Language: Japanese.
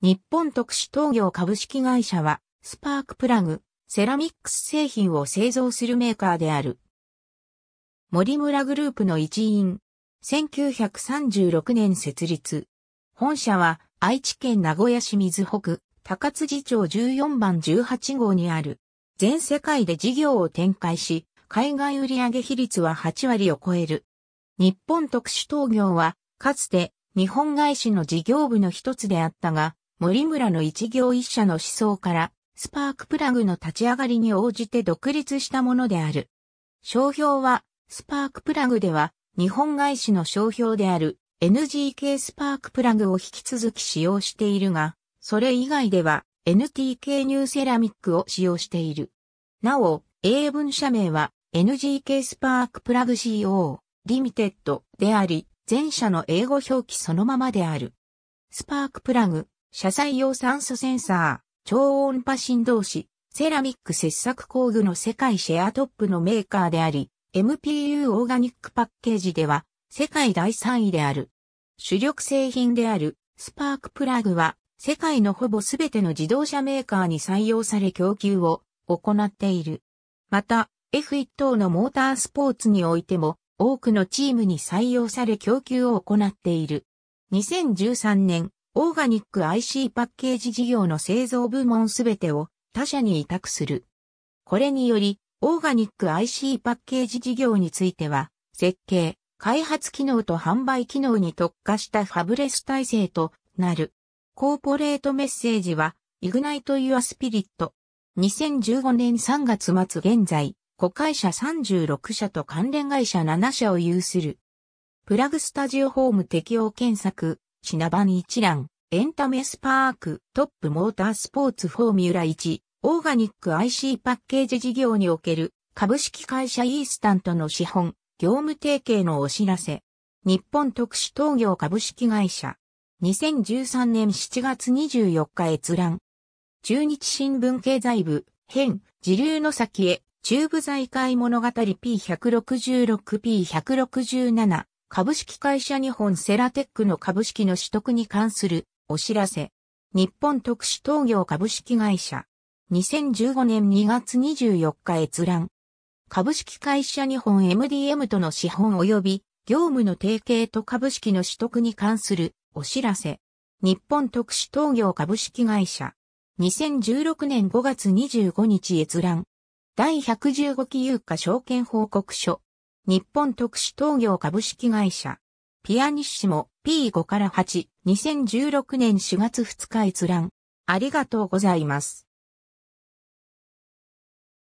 日本特殊陶業株式会社は、スパークプラグ、セラミックス製品を製造するメーカーである。森村グループの一員。1936年設立。本社は愛知県名古屋市水北高津寺町14番18号にある。全世界で事業を展開し、海外売上比率は8割を超える。日本特殊陶業は、かつて日本外資の事業部の一つであったが、森村の一行一社の思想から、スパークプラグの立ち上がりに応じて独立したものである。商標は、スパークプラグでは、日本外資の商標である NGK スパークプラグを引き続き使用しているが、それ以外では NTK ニューセラミックを使用している。なお、英文社名は NGK スパークプラグ CO リミテッドであり、前者の英語表記そのままである。スパークプラグ車載用酸素センサー、超音波振動子、セラミック切削工具の世界シェアトップのメーカーであり、MPU オーガニックパッケージでは世界第3位である。主力製品であるスパークプラグは世界のほぼすべての自動車メーカーに採用され供給を行っている。また F1 等のモータースポーツにおいても多くのチームに採用され供給を行っている。2013年オーガニック IC パッケージ事業の製造部門すべてを他社に委託する。これにより、オーガニック IC パッケージ事業については、設計、開発機能と販売機能に特化したファブレス体制となる。コーポレートメッセージは、イグナイトユアスピリット。2015年3月末現在、子会社36社と関連会社7社を有する。プラグスタジオホーム適用検索、品番一覧、エンタメスパーク、トップモータースポーツフォーミュラ1、オーガニック IC パッケージ事業における株式会社イースタントの資本、業務提携のお知らせ。日本特殊陶業株式会社。2013年7月24日閲覧。中日新聞経済部、編、自流の先へ、中部財界物語 P166P167 株式会社日本セラテックの株式の取得に関するお知らせ。日本特殊陶業株式会社。2015年2月24日閲覧。株式会社日本 MDM との資本及び業務の提携と株式の取得に関するお知らせ。日本特殊陶業株式会社。2016年5月25日閲覧。第115期有価証券報告書。日本特殊陶業株式会社。ピアニッシモ P5 から8、2016年4月2日閲覧。ありがとうございます。